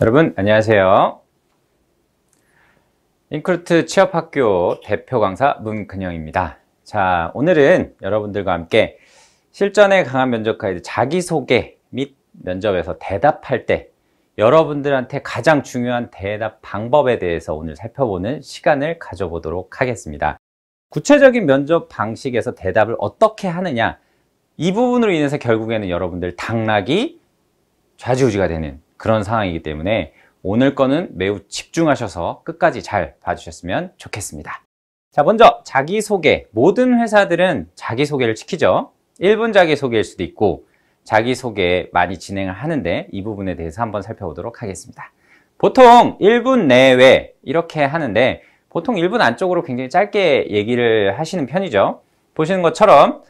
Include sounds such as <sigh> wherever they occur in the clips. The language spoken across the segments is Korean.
여러분 안녕하세요. 잉크루트 취업학교 대표 강사 문근영입니다. 자 오늘은 여러분들과 함께 실전에 강한 면접 가이드 자기소개 및 면접에서 대답할 때 여러분들한테 가장 중요한 대답 방법에 대해서 오늘 살펴보는 시간을 가져보도록 하겠습니다. 구체적인 면접 방식에서 대답을 어떻게 하느냐 이 부분으로 인해서 결국에는 여러분들 당락이 좌지우지가 되는 그런 상황이기 때문에 오늘 거는 매우 집중하셔서 끝까지 잘 봐주셨으면 좋겠습니다. 자, 먼저 자기소개. 모든 회사들은 자기소개를 시키죠. 1분 자기소개일 수도 있고 자기소개 많이 진행을 하는데 이 부분에 대해서 한번 살펴보도록 하겠습니다. 보통 1분 내외 이렇게 하는데 보통 1분 안쪽으로 굉장히 짧게 얘기를 하시는 편이죠. 보시는 것처럼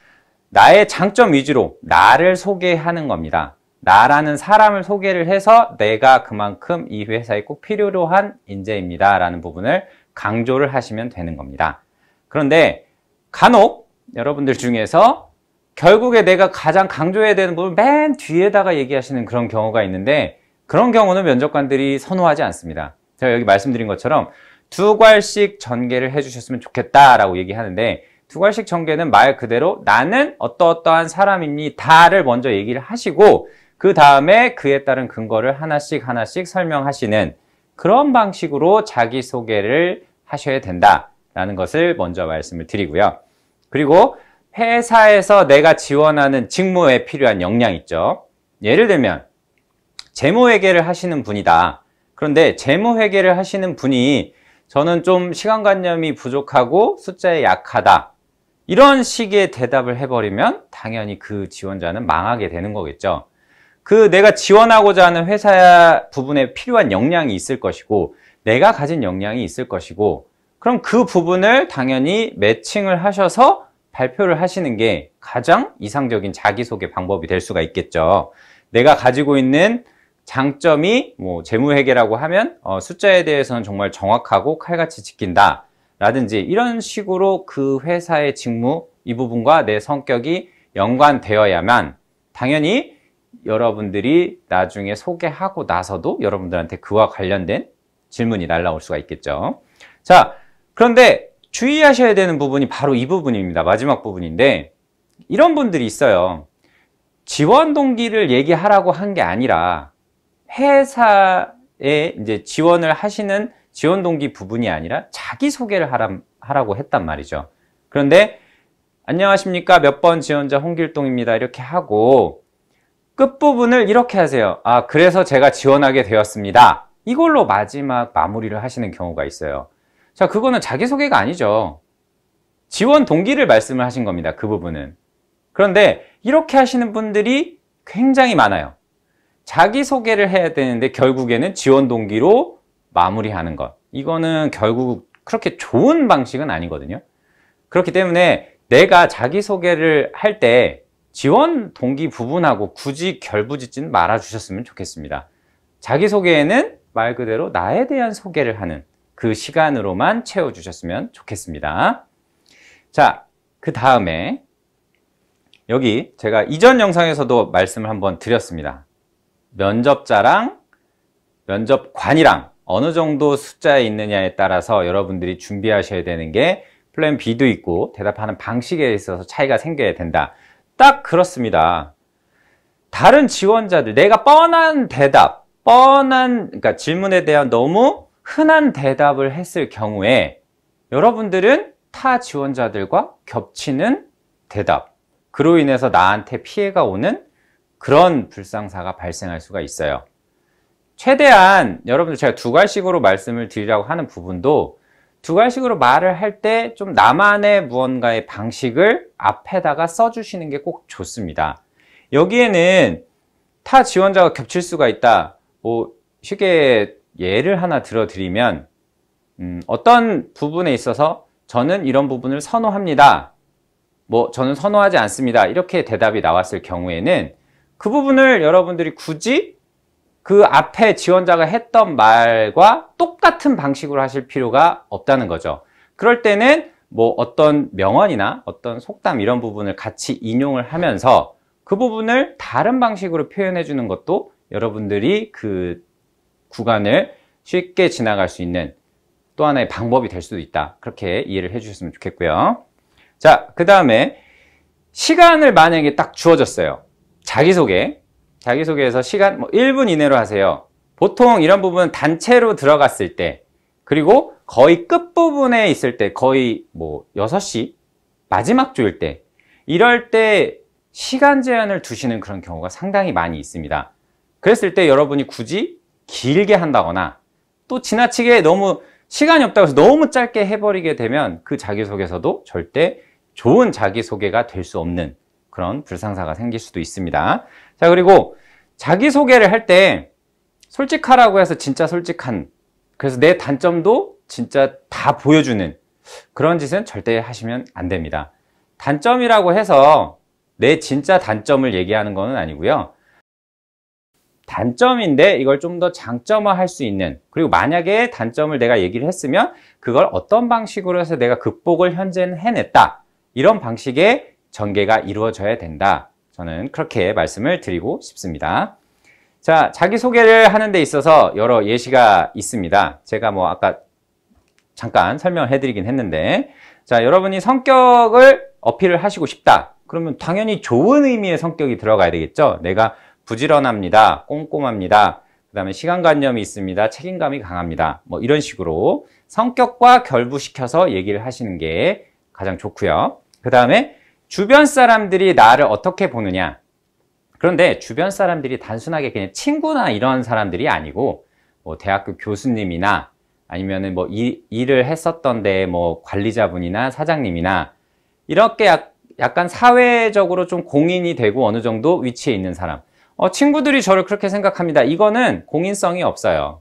나의 장점 위주로 나를 소개하는 겁니다. 나라는 사람을 소개를 해서 내가 그만큼 이 회사에 꼭 필요로 한 인재입니다. 라는 부분을 강조를 하시면 되는 겁니다. 그런데 간혹 여러분들 중에서 결국에 내가 가장 강조해야 되는 부분 맨 뒤에다가 얘기하시는 그런 경우가 있는데 그런 경우는 면접관들이 선호하지 않습니다. 제가 여기 말씀드린 것처럼 두 괄씩 전개를 해주셨으면 좋겠다라고 얘기하는데 두 괄씩 전개는 말 그대로 나는 어떠어떠한 사람입니다를 먼저 얘기를 하시고 그 다음에 그에 따른 근거를 하나씩 하나씩 설명하시는 그런 방식으로 자기소개를 하셔야 된다라는 것을 먼저 말씀을 드리고요. 그리고 회사에서 내가 지원하는 직무에 필요한 역량 있죠. 예를 들면 재무회계를 하시는 분이다. 그런데 재무회계를 하시는 분이 저는 좀 시간관념이 부족하고 숫자에 약하다. 이런 식의 대답을 해버리면 당연히 그 지원자는 망하게 되는 거겠죠. 그 내가 지원하고자 하는 회사 부분에 필요한 역량이 있을 것이고 내가 가진 역량이 있을 것이고 그럼 그 부분을 당연히 매칭을 하셔서 발표를 하시는 게 가장 이상적인 자기소개 방법이 될 수가 있겠죠. 내가 가지고 있는 장점이 뭐 재무회계라고 하면 어, 숫자에 대해서는 정말 정확하고 칼같이 지킨다 라든지 이런 식으로 그 회사의 직무 이 부분과 내 성격이 연관되어야만 당연히 여러분들이 나중에 소개하고 나서도 여러분들한테 그와 관련된 질문이 날라올 수가 있겠죠. 자, 그런데 주의하셔야 되는 부분이 바로 이 부분입니다. 마지막 부분인데 이런 분들이 있어요. 지원 동기를 얘기하라고 한 게 아니라 회사에 이제 지원을 하시는 지원 동기 부분이 아니라 자기 소개를 하라고 했단 말이죠. 그런데 안녕하십니까 몇 번 지원자 홍길동입니다 이렇게 하고 끝부분을 이렇게 하세요. 아, 그래서 제가 지원하게 되었습니다. 이걸로 마지막 마무리를 하시는 경우가 있어요. 자, 그거는 자기소개가 아니죠. 지원 동기를 말씀을 하신 겁니다. 그 부분은. 그런데 이렇게 하시는 분들이 굉장히 많아요. 자기소개를 해야 되는데 결국에는 지원 동기로 마무리하는 것. 이거는 결국 그렇게 좋은 방식은 아니거든요. 그렇기 때문에 내가 자기소개를 할때 지원 동기 부분하고 굳이 결부짓진 말아주셨으면 좋겠습니다. 자기소개에는 말 그대로 나에 대한 소개를 하는 그 시간으로만 채워주셨으면 좋겠습니다. 자, 그 다음에 여기 제가 이전 영상에서도 말씀을 한번 드렸습니다. 면접자랑 면접관이랑 어느 정도 숫자에 있느냐에 따라서 여러분들이 준비하셔야 되는 게 플랜 B도 있고 대답하는 방식에 있어서 차이가 생겨야 된다. 딱 그렇습니다. 다른 지원자들, 내가 뻔한 대답, 뻔한 그러니까 질문에 대한 너무 흔한 대답을 했을 경우에 여러분들은 타 지원자들과 겹치는 대답, 그로 인해서 나한테 피해가 오는 그런 불상사가 발생할 수가 있어요. 최대한 여러분들 제가 두 가지식으로 말씀을 드리려고 하는 부분도 두괄식으로 말을 할 때 좀 나만의 무언가의 방식을 앞에다가 써주시는 게 꼭 좋습니다. 여기에는 타 지원자가 겹칠 수가 있다. 뭐 쉽게 예를 하나 들어드리면 음, 어떤 부분에 있어서 저는 이런 부분을 선호합니다. 뭐 저는 선호하지 않습니다. 이렇게 대답이 나왔을 경우에는 그 부분을 여러분들이 굳이 그 앞에 지원자가 했던 말과 똑같은 방식으로 하실 필요가 없다는 거죠. 그럴 때는 뭐 어떤 명언이나 어떤 속담 이런 부분을 같이 인용을 하면서 그 부분을 다른 방식으로 표현해 주는 것도 여러분들이 그 구간을 쉽게 지나갈 수 있는 또 하나의 방법이 될 수도 있다. 그렇게 이해를 해 주셨으면 좋겠고요. 자, 그 다음에 시간을 만약에 딱 주어졌어요. 자기소개, 자기소개에서 시간 뭐 1분 이내로 하세요. 보통 이런 부분 은 단체로 들어갔을 때 그리고 거의 끝부분에 있을 때 거의 뭐 6시 마지막 주일 때 이럴 때 시간 제한을 두시는 그런 경우가 상당히 많이 있습니다. 그랬을 때 여러분이 굳이 길게 한다거나 또 지나치게 너무 시간이 없다고 해서 너무 짧게 해버리게 되면 그 자기소개서도 절대 좋은 자기소개가 될 수 없는 그런 불상사가 생길 수도 있습니다. 자, 그리고 자기소개를 할 때 솔직하라고 해서 진짜 솔직한 그래서 내 단점도 진짜 다 보여주는 그런 짓은 절대 하시면 안 됩니다. 단점이라고 해서 내 진짜 단점을 얘기하는 것은 아니고요. 단점인데 이걸 좀 더 장점화할 수 있는 그리고 만약에 단점을 내가 얘기를 했으면 그걸 어떤 방식으로 해서 내가 극복을 현재는 해냈다 이런 방식의 전개가 이루어져야 된다. 저는 그렇게 말씀을 드리고 싶습니다. 자, 자기소개를 하는 데 있어서 여러 예시가 있습니다. 제가 뭐 아까 잠깐 설명을 해드리긴 했는데 자, 여러분이 성격을 어필을 하시고 싶다. 그러면 당연히 좋은 의미의 성격이 들어가야 되겠죠. 내가 부지런합니다. 꼼꼼합니다. 그 다음에 시간관념이 있습니다. 책임감이 강합니다. 뭐 이런 식으로 성격과 결부시켜서 얘기를 하시는 게 가장 좋고요. 그 다음에 주변 사람들이 나를 어떻게 보느냐. 그런데 주변 사람들이 단순하게 그냥 친구나 이런 사람들이 아니고 뭐 대학교 교수님이나 아니면은 뭐 일, 일을 했었던데 뭐 관리자분이나 사장님이나 이렇게 약, 약간 사회적으로 좀 공인이 되고 어느 정도 위치에 있는 사람. 어, 친구들이 저를 그렇게 생각합니다. 이거는 공인성이 없어요.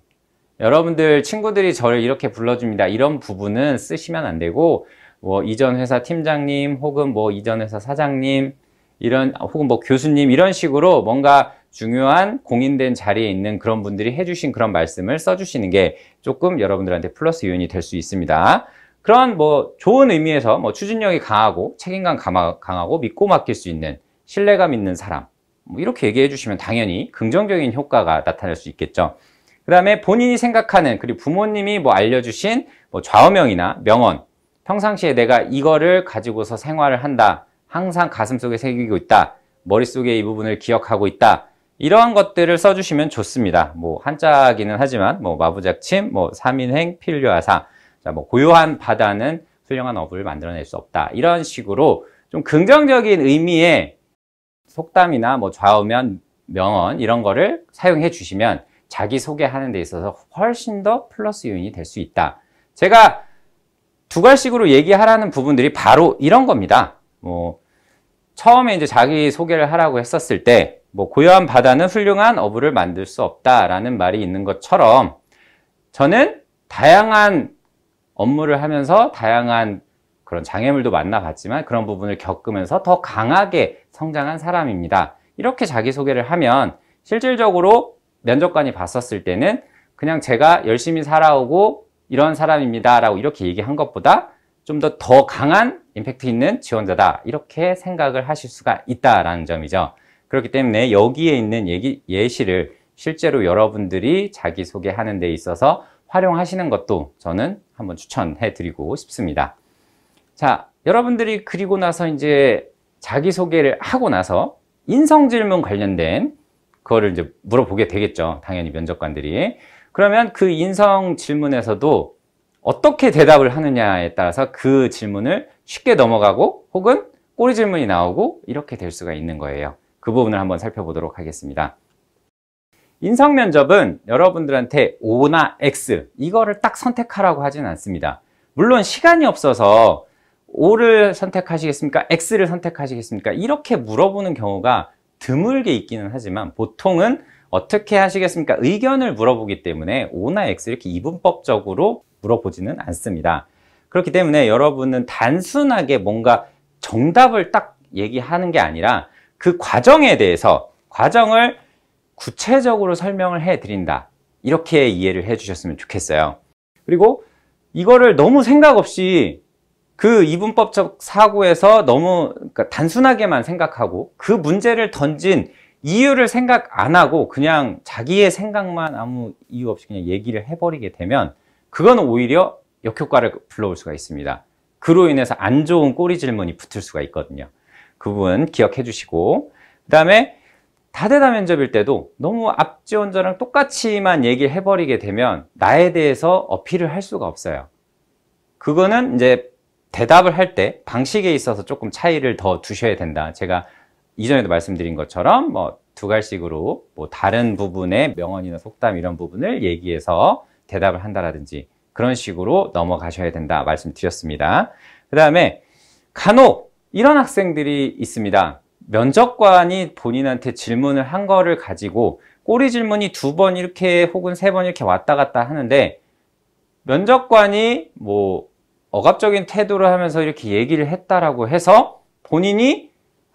여러분들 친구들이 저를 이렇게 불러줍니다. 이런 부분은 쓰시면 안 되고 뭐 이전 회사 팀장님 혹은 뭐 이전 회사 사장님 이런 혹은 뭐 교수님 이런 식으로 뭔가 중요한 공인된 자리에 있는 그런 분들이 해주신 그런 말씀을 써주시는 게 조금 여러분들한테 플러스 요인이 될 수 있습니다. 그런 뭐 좋은 의미에서 뭐 추진력이 강하고 책임감 강하고 믿고 맡길 수 있는 신뢰감 있는 사람 뭐 이렇게 얘기해 주시면 당연히 긍정적인 효과가 나타날 수 있겠죠. 그 다음에 본인이 생각하는 그리고 부모님이 뭐 알려주신 뭐 좌우명이나 명언 평상시에 내가 이거를 가지고서 생활을 한다. 항상 가슴속에 새기고 있다. 머릿속에 이 부분을 기억하고 있다. 이러한 것들을 써주시면 좋습니다. 뭐 한자기는 하지만 뭐 마부작침, 뭐 삼인행, 필요하사, 자, 뭐 고요한 바다는 훌륭한 어부를 만들어낼 수 없다. 이런 식으로 좀 긍정적인 의미의 속담이나 뭐 좌우면 명언 이런 거를 사용해 주시면 자기 소개하는 데 있어서 훨씬 더 플러스 요인이 될 수 있다. 제가 두괄식으로 얘기하라는 부분들이 바로 이런 겁니다. 뭐 처음에 이제 자기 소개를 하라고 했었을 때, 뭐 고요한 바다는 훌륭한 어부를 만들 수 없다라는 말이 있는 것처럼 저는 다양한 업무를 하면서 다양한 그런 장애물도 만나봤지만 그런 부분을 겪으면서 더 강하게 성장한 사람입니다. 이렇게 자기소개를 하면 실질적으로 면접관이 봤었을 때는 그냥 제가 열심히 살아오고 이런 사람입니다라고 이렇게 얘기한 것보다 좀 더 더 강한 임팩트 있는 지원자다 이렇게 생각을 하실 수가 있다라는 점이죠. 그렇기 때문에 여기에 있는 얘기, 예시를 실제로 여러분들이 자기소개하는 데 있어서 활용하시는 것도 저는 한번 추천해 드리고 싶습니다. 자, 여러분들이 그리고 나서 이제 자기소개를 하고 나서 인성질문 관련된 그거를 이제 물어보게 되겠죠. 당연히 면접관들이. 그러면 그 인성 질문에서도 어떻게 대답을 하느냐에 따라서 그 질문을 쉽게 넘어가고 혹은 꼬리 질문이 나오고 이렇게 될 수가 있는 거예요. 그 부분을 한번 살펴보도록 하겠습니다. 인성 면접은 여러분들한테 O나 X 이거를 딱 선택하라고 하진 않습니다. 물론 시간이 없어서 O를 선택하시겠습니까? X를 선택하시겠습니까? 이렇게 물어보는 경우가 드물게 있기는 하지만 보통은 어떻게 하시겠습니까? 의견을 물어보기 때문에 O나 X 이렇게 이분법적으로 물어보지는 않습니다. 그렇기 때문에 여러분은 단순하게 뭔가 정답을 딱 얘기하는 게 아니라 그 과정에 대해서 과정을 구체적으로 설명을 해드린다. 이렇게 이해를 해주셨으면 좋겠어요. 그리고 이거를 너무 생각 없이 그 이분법적 사고에서 너무 그러니까 단순하게만 생각하고 그 문제를 던진 이유를 생각 안 하고 그냥 자기의 생각만 아무 이유 없이 그냥 얘기를 해버리게 되면 그건 오히려 역효과를 불러올 수가 있습니다. 그로 인해서 안 좋은 꼬리 질문이 붙을 수가 있거든요. 그 부분 기억해 주시고 그 다음에 다대다 면접일 때도 너무 앞지원자랑 똑같이만 얘기를 해버리게 되면 나에 대해서 어필을 할 수가 없어요. 그거는 이제 대답을 할 때 방식에 있어서 조금 차이를 더 두셔야 된다. 제가 이전에도 말씀드린 것처럼 뭐 두갈식으로뭐 다른 부분의 명언이나 속담 이런 부분을 얘기해서 대답을 한다라든지 그런 식으로 넘어가셔야 된다 말씀드렸습니다. 그 다음에 간혹 이런 학생들이 있습니다. 면접관이 본인한테 질문을 한 거를 가지고 꼬리 질문이 두 번 이렇게 혹은 세 번 이렇게 왔다 갔다 하는데 면접관이 뭐 억압적인 태도를 하면서 이렇게 얘기를 했다라고 해서 본인이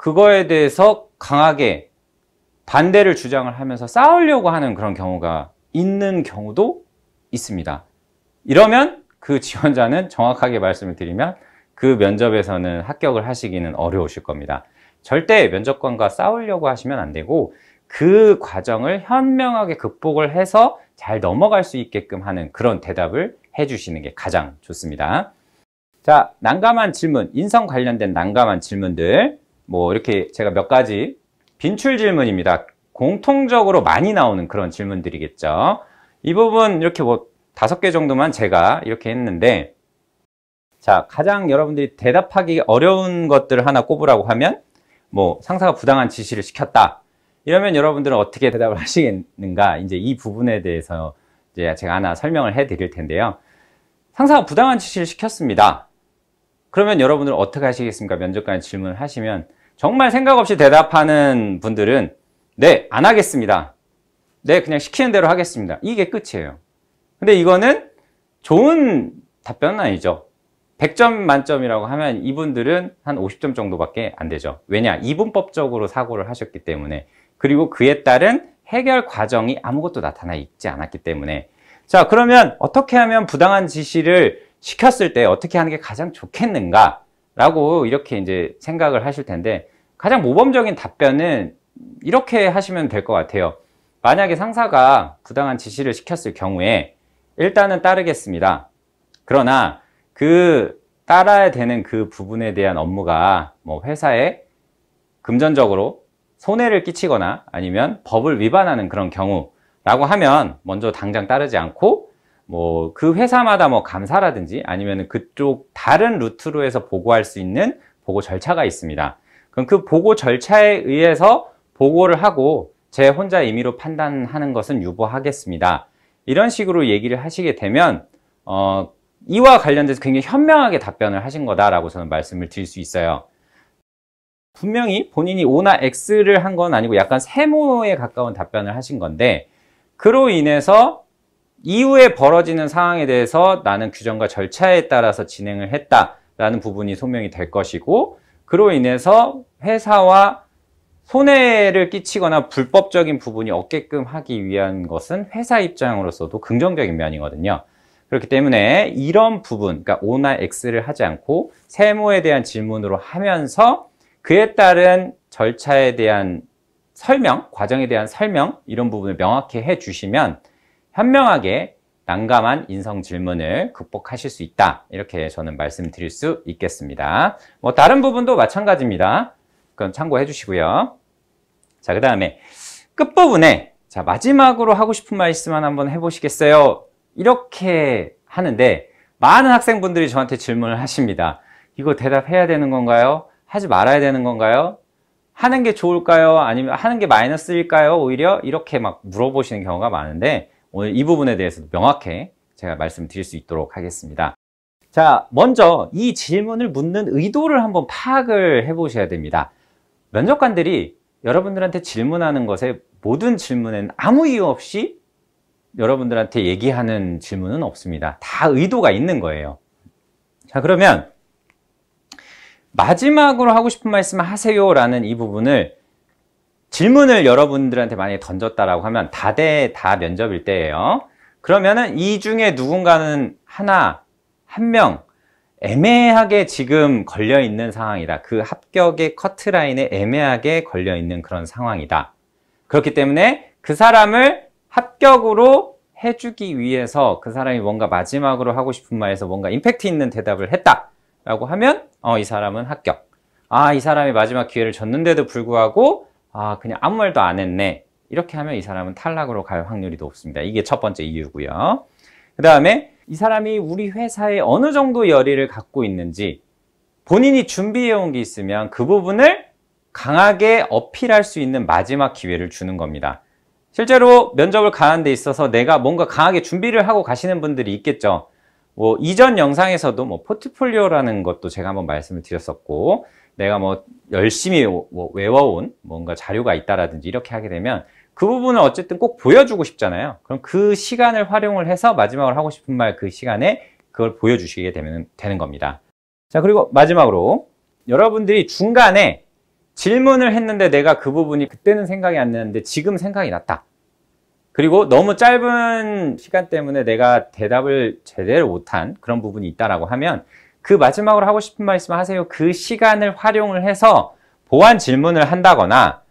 그거에 대해서 강하게 반대를 주장을 하면서 싸우려고 하는 그런 경우가 있는 경우도 있습니다. 이러면 그 지원자는 정확하게 말씀을 드리면 그 면접에서는 합격을 하시기는 어려우실 겁니다. 절대 면접관과 싸우려고 하시면 안 되고 그 과정을 현명하게 극복을 해서 잘 넘어갈 수 있게끔 하는 그런 대답을 해주시는 게 가장 좋습니다. 자, 난감한 질문, 인성 관련된 난감한 질문들 뭐 이렇게 제가 몇 가지 빈출 질문입니다. 공통적으로 많이 나오는 그런 질문들이겠죠. 이 부분 이렇게 뭐 다섯 개 정도만 제가 이렇게 했는데 자 가장 여러분들이 대답하기 어려운 것들을 하나 꼽으라고 하면 뭐 상사가 부당한 지시를 시켰다 이러면 여러분들은 어떻게 대답을 <laughs> 하시겠는가 이제 이 부분에 대해서 이제 제가 하나 설명을 해 드릴 텐데요 상사가 부당한 지시를 시켰습니다 그러면 여러분들 어떻게 하시겠습니까? 면접관에 질문을 하시면 정말 생각 없이 대답하는 분들은 네, 안 하겠습니다. 네, 그냥 시키는 대로 하겠습니다. 이게 끝이에요. 근데 이거는 좋은 답변은 아니죠. 100점 만점이라고 하면 이분들은 한 50점 정도밖에 안 되죠. 왜냐? 이분법적으로 사고를 하셨기 때문에 그리고 그에 따른 해결 과정이 아무것도 나타나 있지 않았기 때문에 자 그러면 어떻게 하면 부당한 지시를 시켰을 때 어떻게 하는 게 가장 좋겠는가? 라고 이렇게 이제 생각을 하실 텐데 가장 모범적인 답변은 이렇게 하시면 될 것 같아요. 만약에 상사가 부당한 지시를 시켰을 경우에 일단은 따르겠습니다. 그러나 그 따라야 되는 그 부분에 대한 업무가 뭐 회사에 금전적으로 손해를 끼치거나 아니면 법을 위반하는 그런 경우라고 하면 먼저 당장 따르지 않고 뭐그 회사마다 뭐 감사라든지 아니면 그쪽 다른 루트로 해서 보고할 수 있는 보고 절차가 있습니다. 그럼 그 보고 절차에 의해서 보고를 하고 제 혼자 임의로 판단하는 것은 유보하겠습니다. 이런 식으로 얘기를 하시게 되면 어, 이와 관련돼서 굉장히 현명하게 답변을 하신 거다라고 저는 말씀을 드릴 수 있어요. 분명히 본인이 O나 X를 한 건 아니고 약간 세모에 가까운 답변을 하신 건데 그로 인해서 이후에 벌어지는 상황에 대해서 나는 규정과 절차에 따라서 진행을 했다라는 부분이 소명이 될 것이고 그로 인해서 회사와 손해를 끼치거나 불법적인 부분이 없게끔 하기 위한 것은 회사 입장으로서도 긍정적인 면이거든요. 그렇기 때문에 이런 부분, 그러니까 O나 X를 하지 않고 세모에 대한 질문으로 하면서 그에 따른 절차에 대한 설명, 과정에 대한 설명 이런 부분을 명확히 해주시면 현명하게 난감한 인성 질문을 극복하실 수 있다. 이렇게 저는 말씀드릴 수 있겠습니다. 뭐 다른 부분도 마찬가지입니다. 그건 참고해 주시고요. 자, 그 다음에 끝부분에 자 마지막으로 하고 싶은 말씀만 한번 해보시겠어요? 이렇게 하는데 많은 학생분들이 저한테 질문을 하십니다. 이거 대답해야 되는 건가요? 하지 말아야 되는 건가요? 하는 게 좋을까요? 아니면 하는 게 마이너스일까요? 오히려 이렇게 막 물어보시는 경우가 많은데 오늘 이 부분에 대해서도 명확히 제가 말씀드릴 수 있도록 하겠습니다. 자, 먼저 이 질문을 묻는 의도를 한번 파악을 해보셔야 됩니다. 면접관들이 여러분들한테 질문하는 것에 모든 질문엔 아무 이유 없이 여러분들한테 얘기하는 질문은 없습니다. 다 의도가 있는 거예요. 자, 그러면 마지막으로 하고 싶은 말씀 하세요라는 이 부분을 질문을 여러분들한테 만약에 던졌다라고 하면 다 대 다 면접일 때예요. 그러면은 이 중에 누군가는 하나, 한 명, 애매하게 지금 걸려있는 상황이다. 그 합격의 커트라인에 애매하게 걸려있는 그런 상황이다. 그렇기 때문에 그 사람을 합격으로 해주기 위해서 그 사람이 뭔가 마지막으로 하고 싶은 말에서 뭔가 임팩트 있는 대답을 했다. 라고 하면 어, 이 사람은 합격. 아, 이 사람이 마지막 기회를 줬는데도 불구하고 아 그냥 아무 말도 안 했네 이렇게 하면 이 사람은 탈락으로 갈 확률이 높습니다. 이게 첫 번째 이유고요. 그 다음에 이 사람이 우리 회사에 어느 정도 열의를 갖고 있는지 본인이 준비해온 게 있으면 그 부분을 강하게 어필할 수 있는 마지막 기회를 주는 겁니다. 실제로 면접을 가는 데 있어서 내가 뭔가 강하게 준비를 하고 가시는 분들이 있겠죠. 뭐 이전 영상에서도 뭐 포트폴리오라는 것도 제가 한번 말씀을 드렸었고 내가 뭐 열심히 뭐 외워온 뭔가 자료가 있다라든지 이렇게 하게 되면 그 부분을 어쨌든 꼭 보여주고 싶잖아요. 그럼 그 시간을 활용을 해서 마지막으로 하고 싶은 말 그 시간에 그걸 보여주시게 되면 되는 겁니다. 자, 그리고 마지막으로 여러분들이 중간에 질문을 했는데 내가 그 부분이 그때는 생각이 안 나는데 지금 생각이 났다. 그리고 너무 짧은 시간 때문에 내가 대답을 제대로 못한 그런 부분이 있다라고 하면 그 마지막으로 하고 싶은 말씀 하세요. 그 시간을 활용을 해서 보완 질문을 한다거나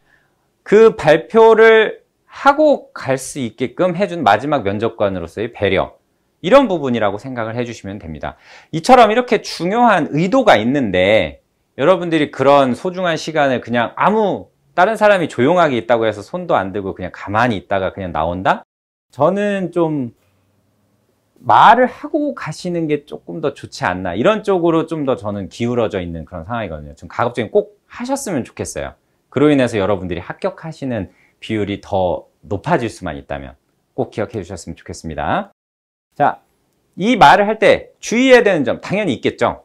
그 발표를 하고 갈 수 있게끔 해준 마지막 면접관으로서의 배려 이런 부분이라고 생각을 해주시면 됩니다. 이처럼 이렇게 중요한 의도가 있는데 여러분들이 그런 소중한 시간을 그냥 아무 다른 사람이 조용하게 있다고 해서 손도 안 들고 그냥 가만히 있다가 그냥 나온다? 저는 좀 말을 하고 가시는 게 조금 더 좋지 않나 이런 쪽으로 좀 더 저는 기울어져 있는 그런 상황이거든요. 좀 가급적이면 꼭 하셨으면 좋겠어요. 그로 인해서 여러분들이 합격하시는 비율이 더 높아질 수만 있다면 꼭 기억해 주셨으면 좋겠습니다. 자, 이 말을 할 때 주의해야 되는 점 당연히 있겠죠.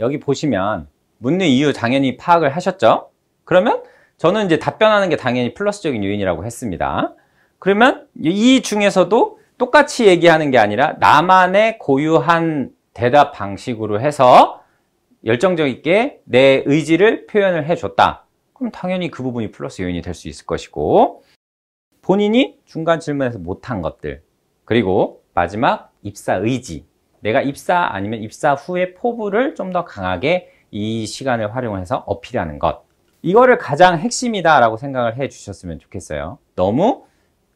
여기 보시면 묻는 이유 당연히 파악을 하셨죠. 그러면 저는 이제 답변하는 게 당연히 플러스적인 요인이라고 했습니다. 그러면 이 중에서도 똑같이 얘기하는 게 아니라 나만의 고유한 대답 방식으로 해서 열정적 있게 내 의지를 표현을 해줬다. 그럼 당연히 그 부분이 플러스 요인이 될 수 있을 것이고 본인이 중간 질문에서 못한 것들 그리고 마지막 입사 의지 내가 입사 아니면 입사 후에 포부를 좀 더 강하게 이 시간을 활용해서 어필하는 것 이거를 가장 핵심이다 라고 생각을 해 주셨으면 좋겠어요 너무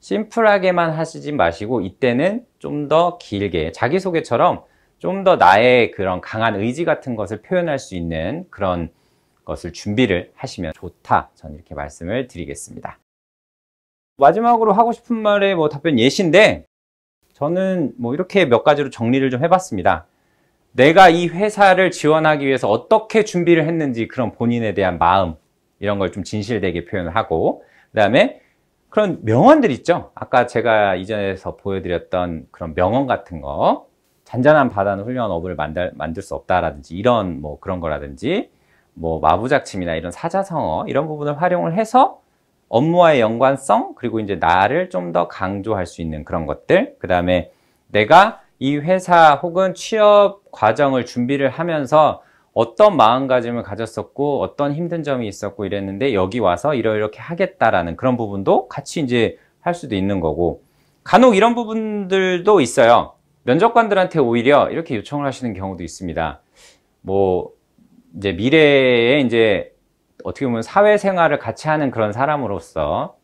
심플하게만 하시지 마시고 이때는 좀 더 길게 자기소개처럼 좀 더 나의 그런 강한 의지 같은 것을 표현할 수 있는 그런 것을 준비를 하시면 좋다. 저는 이렇게 말씀을 드리겠습니다. 마지막으로 하고 싶은 말의 뭐 답변 예시인데 저는 뭐 이렇게 몇 가지로 정리를 좀 해봤습니다. 내가 이 회사를 지원하기 위해서 어떻게 준비를 했는지 그런 본인에 대한 마음 이런 걸 좀 진실되게 표현 하고 그 다음에 그런 명언들 있죠. 아까 제가 이전에서 보여드렸던 그런 명언 같은 거 잔잔한 바다는 훌륭한 어부를 만들, 만들 수 없다라든지 이런 뭐 그런 거라든지 뭐 마부작침이나 이런 사자성어 이런 부분을 활용을 해서 업무와의 연관성 그리고 이제 나를 좀 더 강조할 수 있는 그런 것들 그 다음에 내가 이 회사 혹은 취업 과정을 준비를 하면서 어떤 마음가짐을 가졌었고 어떤 힘든 점이 있었고 이랬는데 여기 와서 이러이렇게 하겠다라는 그런 부분도 같이 이제 할 수도 있는 거고 간혹 이런 부분들도 있어요. 면접관들한테 오히려 이렇게 요청을 하시는 경우도 있습니다. 뭐 이제 미래에 이제 어떻게 보면 사회생활을 같이 하는 그런 사람으로서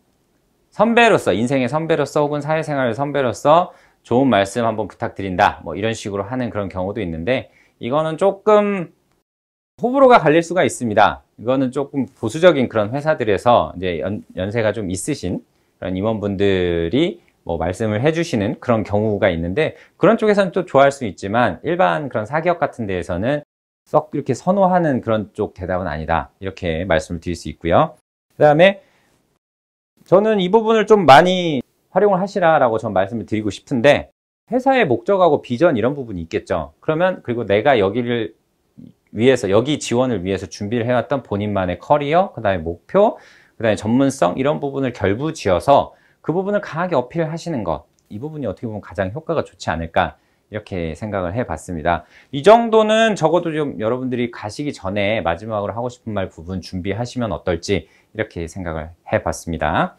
선배로서 인생의 선배로서 혹은 사회생활의 선배로서 좋은 말씀 한번 부탁드린다 뭐 이런 식으로 하는 그런 경우도 있는데 이거는 조금 호불호가 갈릴 수가 있습니다. 이거는 조금 보수적인 그런 회사들에서 이제 연, 연세가 좀 있으신 그런 임원분들이 뭐 말씀을 해주시는 그런 경우가 있는데 그런 쪽에서는 또 좋아할 수 있지만 일반 그런 사기업 같은 데에서는 썩 이렇게 선호하는 그런 쪽 대답은 아니다 이렇게 말씀을 드릴 수 있고요. 그 다음에 저는 이 부분을 좀 많이 활용을 하시라라고 전 말씀을 드리고 싶은데 회사의 목적하고 비전 이런 부분이 있겠죠. 그러면 그리고 내가 여기를 위해서 여기 지원을 위해서 준비를 해왔던 본인만의 커리어, 그다음에 목표, 그다음에 전문성 이런 부분을 결부지어서 그 부분을 강하게 어필 하시는 것. 이 부분이 어떻게 보면 가장 효과가 좋지 않을까 이렇게 생각을 해봤습니다. 이 정도는 적어도 좀 여러분들이 가시기 전에 마지막으로 하고 싶은 말 부분 준비하시면 어떨지 이렇게 생각을 해봤습니다.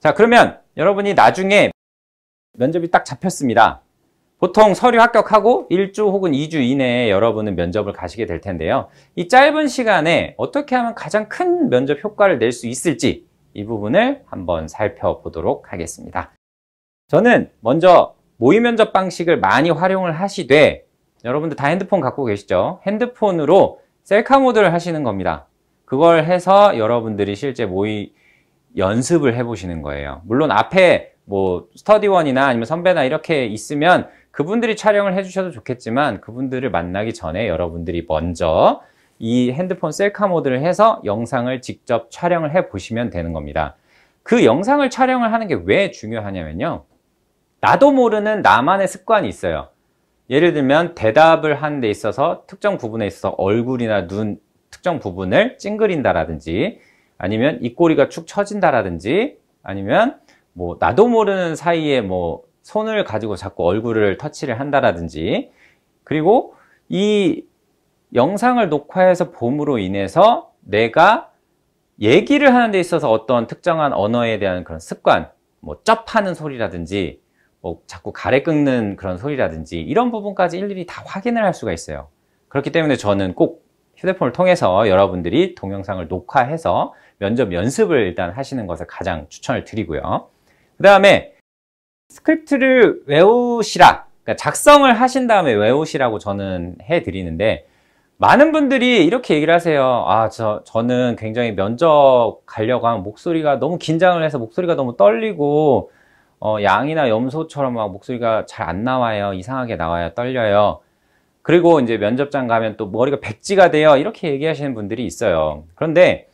자 그러면 여러분이 나중에 면접이 딱 잡혔습니다. 보통 서류 합격하고 1주 혹은 2주 이내에 여러분은 면접을 가시게 될 텐데요. 이 짧은 시간에 어떻게 하면 가장 큰 면접 효과를 낼 수 있을지 이 부분을 한번 살펴보도록 하겠습니다. 저는 먼저 모의 면접 방식을 많이 활용을 하시되 여러분들 다 핸드폰 갖고 계시죠? 핸드폰으로 셀카 모드를 하시는 겁니다. 그걸 해서 여러분들이 실제 모의 연습을 해보시는 거예요. 물론 앞에 뭐 스터디원이나 아니면 선배나 이렇게 있으면 그분들이 촬영을 해주셔도 좋겠지만 그분들을 만나기 전에 여러분들이 먼저 이 핸드폰 셀카 모드를 해서 영상을 직접 촬영을 해 보시면 되는 겁니다. 그 영상을 촬영을 하는 게 왜 중요하냐면요. 나도 모르는 나만의 습관이 있어요. 예를 들면 대답을 하는 데 있어서 특정 부분에 있어서 얼굴이나 눈 특정 부분을 찡그린다라든지 아니면 입꼬리가 축 처진다라든지 아니면 뭐 나도 모르는 사이에 뭐 손을 가지고 자꾸 얼굴을 터치를 한다라든지 그리고 이 영상을 녹화해서 봄으로 인해서 내가 얘기를 하는 데 있어서 어떤 특정한 언어에 대한 그런 습관 뭐 쩝하는 소리라든지 뭐 자꾸 가래 긁는 그런 소리라든지 이런 부분까지 일일이 다 확인을 할 수가 있어요 그렇기 때문에 저는 꼭 휴대폰을 통해서 여러분들이 동영상을 녹화해서 면접 연습을 일단 하시는 것을 가장 추천을 드리고요 그 다음에 스크립트를 외우시라 그러니까 작성을 하신 다음에 외우시라고 저는 해드리는데 많은 분들이 이렇게 얘기를 하세요 아저 저는 굉장히 면접 가려고 하면 목소리가 너무 긴장을 해서 목소리가 너무 떨리고 어, 양이나 염소처럼 막 목소리가 잘 안 나와요 이상하게 나와요 떨려요 그리고 이제 면접장 가면 또 머리가 백지가 돼요 이렇게 얘기하시는 분들이 있어요 그런데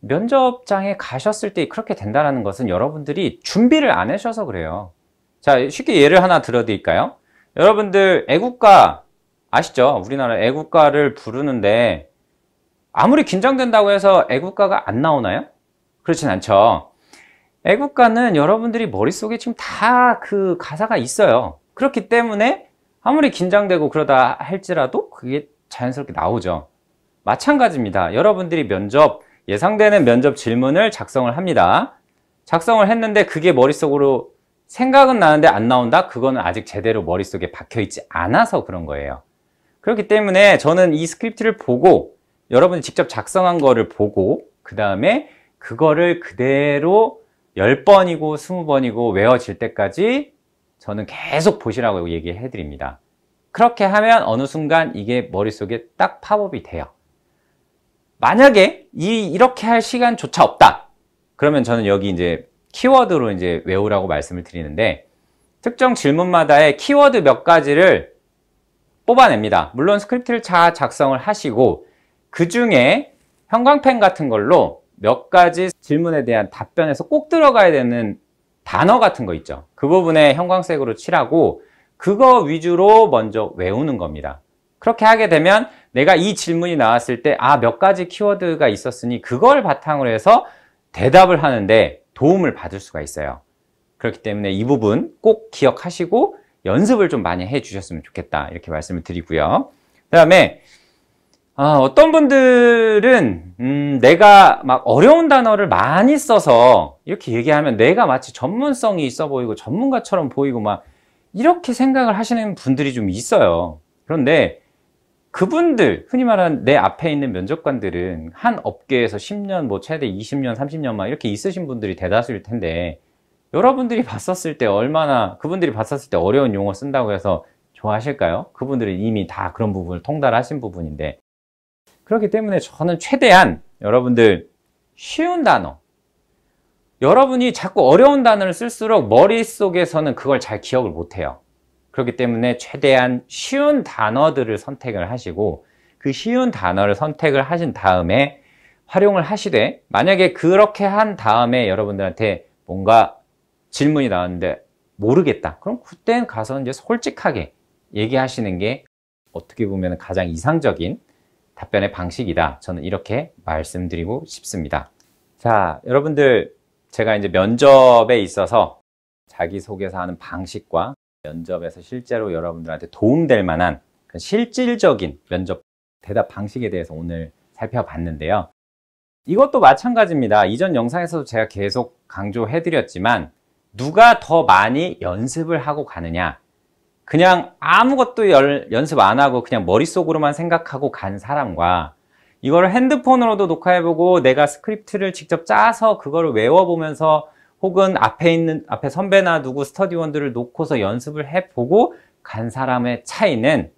면접장에 가셨을 때 그렇게 된다는 것은 여러분들이 준비를 안 하셔서 그래요 자, 쉽게 예를 하나 들어드릴까요? 여러분들 애국가 아시죠? 우리나라 애국가를 부르는데 아무리 긴장된다고 해서 애국가가 안 나오나요? 그렇진 않죠. 애국가는 여러분들이 머릿속에 지금 다 그 가사가 있어요. 그렇기 때문에 아무리 긴장되고 그러다 할지라도 그게 자연스럽게 나오죠. 마찬가지입니다. 여러분들이 면접, 예상되는 면접 질문을 작성을 합니다. 작성을 했는데 그게 머릿속으로 생각은 나는데 안 나온다? 그거는 아직 제대로 머릿속에 박혀있지 않아서 그런 거예요. 그렇기 때문에 저는 이 스크립트를 보고 여러분이 직접 작성한 거를 보고 그 다음에 그거를 그대로 10번이고 20번이고 외워질 때까지 저는 계속 보시라고 얘기해 드립니다. 그렇게 하면 어느 순간 이게 머릿속에 딱 팝업이 돼요. 만약에 이 이렇게 할 시간조차 없다. 그러면 저는 여기 이제 키워드로 이제 외우라고 말씀을 드리는데 특정 질문마다의 키워드 몇 가지를 뽑아냅니다. 물론 스크립트를 다 작성을 하시고 그 중에 형광펜 같은 걸로 몇 가지 질문에 대한 답변에서 꼭 들어가야 되는 단어 같은 거 있죠. 그 부분에 형광색으로 칠하고 그거 위주로 먼저 외우는 겁니다. 그렇게 하게 되면 내가 이 질문이 나왔을 때아몇 가지 키워드가 있었으니 그걸 바탕으로 해서 대답을 하는데 도움을 받을 수가 있어요. 그렇기 때문에 이 부분 꼭 기억하시고 연습을 좀 많이 해 주셨으면 좋겠다 이렇게 말씀을 드리고요. 그 다음에 아, 어떤 분들은 음, 내가 막 어려운 단어를 많이 써서 이렇게 얘기하면 내가 마치 전문성이 있어 보이고 전문가처럼 보이고 막 이렇게 생각을 하시는 분들이 좀 있어요. 그런데 그분들 흔히 말하는 내 앞에 있는 면접관들은 한 업계에서 10년 뭐 최대 20년 30년 막 이렇게 있으신 분들이 대다수일 텐데 여러분들이 봤었을 때 얼마나 그분들이 봤었을 때 어려운 용어 쓴다고 해서 좋아하실까요? 그분들은 이미 다 그런 부분을 통달하신 부분인데 그렇기 때문에 저는 최대한 여러분들 쉬운 단어 여러분이 자꾸 어려운 단어를 쓸수록 머릿속에서는 그걸 잘 기억을 못해요 그렇기 때문에 최대한 쉬운 단어들을 선택을 하시고 그 쉬운 단어를 선택을 하신 다음에 활용을 하시되 만약에 그렇게 한 다음에 여러분들한테 뭔가 질문이 나왔는데 모르겠다. 그럼 그때 가서 이제 솔직하게 얘기하시는 게 어떻게 보면 가장 이상적인 답변의 방식이다. 저는 이렇게 말씀드리고 싶습니다. 자, 여러분들 제가 이제 면접에 있어서 자기소개서 하는 방식과 면접에서 실제로 여러분들한테 도움될 만한 실질적인 면접 대답 방식에 대해서 오늘 살펴봤는데요. 이것도 마찬가지입니다. 이전 영상에서도 제가 계속 강조해드렸지만 누가 더 많이 연습을 하고 가느냐 그냥 아무것도 열, 연습 안 하고 그냥 머릿속으로만 생각하고 간 사람과 이걸 핸드폰으로도 녹화해보고 내가 스크립트를 직접 짜서 그걸 외워보면서 혹은 앞에 있는 앞에 선배나 누구 스터디원들을 놓고서 연습을 해보고 간 사람의 차이는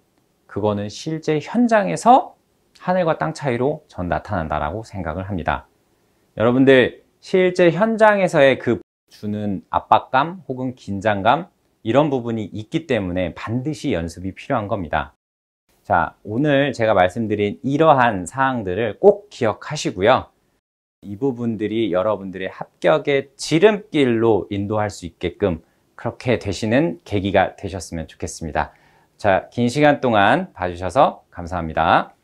그거는 실제 현장에서 하늘과 땅 차이로 전 나타난다라고 생각을 합니다. 여러분들 실제 현장에서의 그 주는 압박감 혹은 긴장감 이런 부분이 있기 때문에 반드시 연습이 필요한 겁니다. 자, 오늘 제가 말씀드린 이러한 사항들을 꼭 기억하시고요. 이 부분들이 여러분들의 합격의 지름길로 인도할 수 있게끔 그렇게 되시는 계기가 되셨으면 좋겠습니다. 자, 긴 시간 동안 봐주셔서 감사합니다.